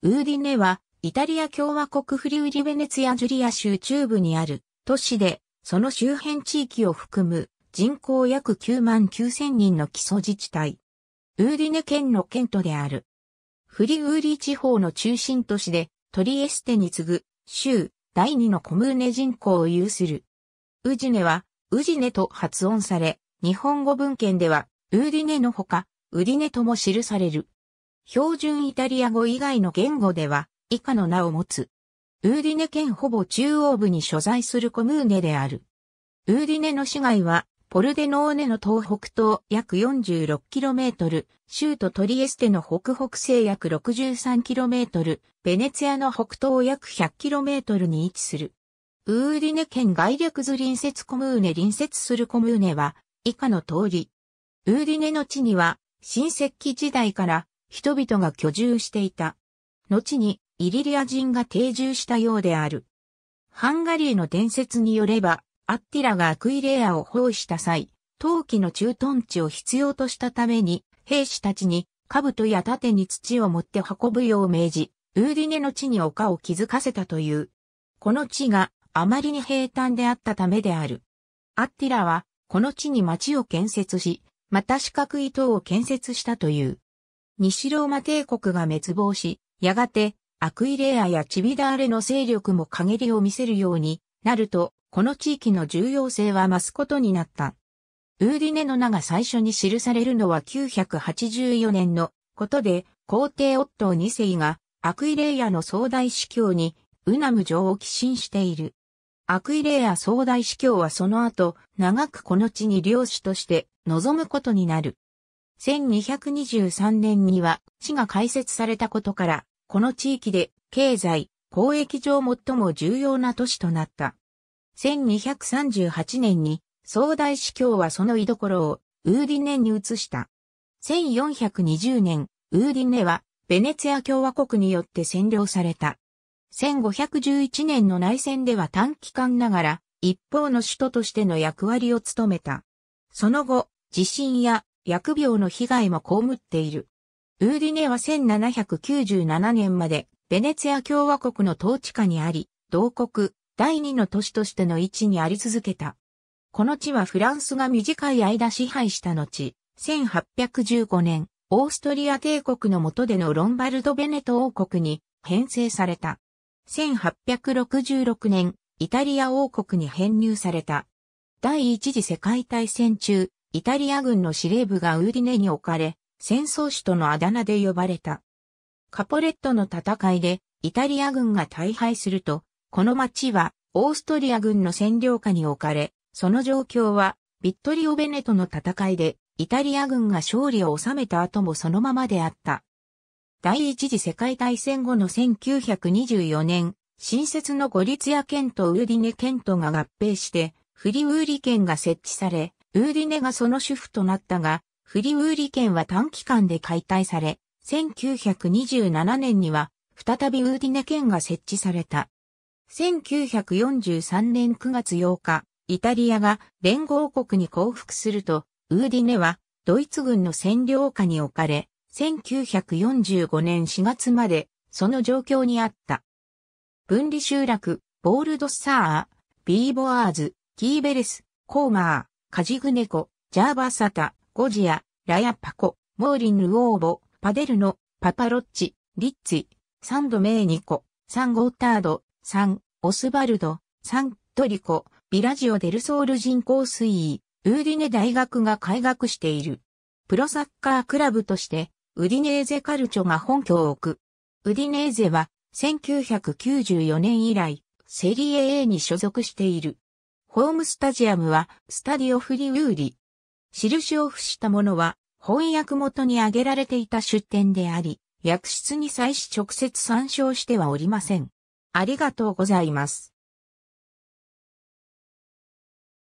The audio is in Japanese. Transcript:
ウーディネは、イタリア共和国フリウリベネツィア・ジュリア州中部にある都市で、その周辺地域を含む人口約9万9000人の基礎自治体。ウーディネ県の県都である。フリウーリ地方の中心都市で、トリエステに次ぐ、州、第2のコムーネ人口を有する。ウジネは、ウジネと発音され、日本語文献では、ウーディネのほか、ウディネとも記される。標準イタリア語以外の言語では以下の名を持つ。ウーディネ県ほぼ中央部に所在するコムーネである。ウーディネの市街はポルデノーネの東北東約 46km、州都トリエステの北北西約 63km、ベネツィアの北東約 100km に位置する。ウーディネ県外略図隣接コムーネ隣接するコムーネは以下の通り。ウーディネの地には新石器時代から人々が居住していた。後にイリリア人が定住したようである。ハンガリーの伝説によれば、アッティラがアクイレアを包囲した際、陶器の駐屯地を必要としたために、兵士たちに、兜や盾に土を持って運ぶよう命じ、ウーディネの地に丘を築かせたという。この地があまりに平坦であったためである。アッティラは、この地に町を建設し、また四角い塔を建設したという。西ローマ帝国が滅亡し、やがて、アクイレアやチビダーレの勢力も陰りを見せるようになると、この地域の重要性は増すことになった。ウーディネの名が最初に記されるのは984年のことで、皇帝オットー2世がアクイレイアの総大司教にウナム城を寄進している。アクイレイア総大司教はその後、長くこの地に領主として臨むことになる。1223年には市が開設されたことから、この地域で経済、交易上最も重要な都市となった。1238年に総大司教はその居所をウーディネに移した。1420年、ウーディネはベネツィア共和国によって占領された。1511年の内戦では短期間ながら一方の首都としての役割を務めた。その後、地震や疫病の被害も被っている。ウーディネは1797年までベネツィア共和国の統治下にあり、同国第二の都市としての位置にあり続けた。この地はフランスが短い間支配した後、1815年、オーストリア帝国の下でのロンバルド・ベネト王国に編成された。1866年、イタリア王国に編入された。第一次世界大戦中、イタリア軍の司令部がウーディネに置かれ、戦争首都のあだ名で呼ばれた。カポレットの戦いでイタリア軍が大敗すると、この町はオーストリア軍の占領下に置かれ、その状況はビットリオ・ベネとの戦いでイタリア軍が勝利を収めた後もそのままであった。第一次世界大戦後の1924年、新設のゴリツヤ県とウーディネ県とが合併して、フリウーリ県が設置され、ウーディネがその主婦となったが、フリウーリ県は短期間で解体され、1927年には再びウーディネ県が設置された。1943年9月8日、イタリアが連合国に降伏すると、ウーディネはドイツ軍の占領下に置かれ、1945年4月までその状況にあった。分離集落、ボールドッサー、ビーボアーズ、キーベレス、コーマー、カジグネコ、ジャーバサタ、ゴジア、ラヤパコ、モーリン・ルオーボ、パデルノ、パパロッチ、リッツィ、サンド・メーニコ、サン・ゴータード、サン、オスバルド、サントリコ、ビラジオ・デルソール人口水位、ウーディネ大学が開学している。プロサッカークラブとして、ウディネーゼカルチョが本拠を置く。ウディネーゼは、1994年以来、セリエ A に所属している。ホームスタジアムは、スタディオフリウーリ。印を付したものは、翻訳元に挙げられていた出典であり、訳室に際し直接参照してはおりません。ありがとうございます。